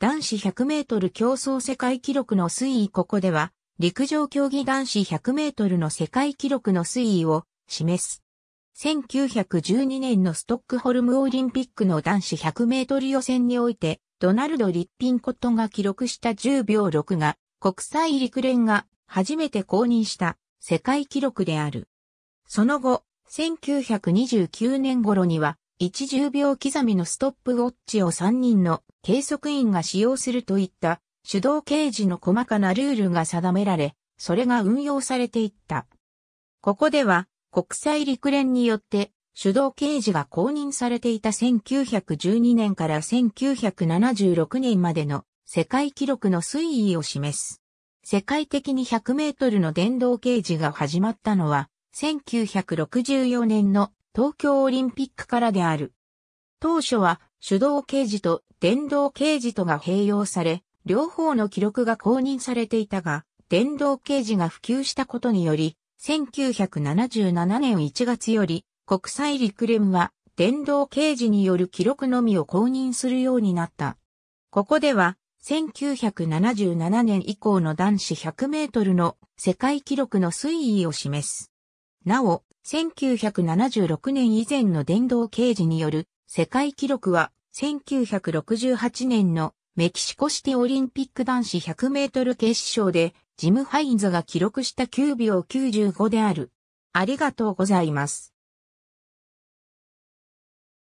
男子100メートル競争世界記録の推移ここでは、陸上競技男子100メートルの世界記録の推移を示す。1912年のストックホルムオリンピックの男子100メートル予選において、ドナルド・リッピンコットが記録した10秒6が、国際陸連が初めて公認した世界記録である。その後、1929年頃には10秒刻みのストップウォッチを3人の計測員が使用するといった手動掲示の細かなルールが定められ、それが運用されていった。ここでは国際陸連によって手動掲示が公認されていた1912年から1976年までの世界記録の推移を示す。世界的に100メートルの電動掲示が始まったのは1964年の東京オリンピックからである。当初は手動掲示と電動掲示とが併用され、両方の記録が公認されていたが、電動掲示が普及したことにより、1977年1月より国際陸連は電動掲示による記録のみを公認するようになった。ここでは、1977年以降の男子100メートルの世界記録の推移を示す。なお、1976年以前の電動刑事による世界記録は1968年のメキシコシティオリンピック男子100メートル決勝でジム・ハインズが記録した9秒95である。ありがとうございます。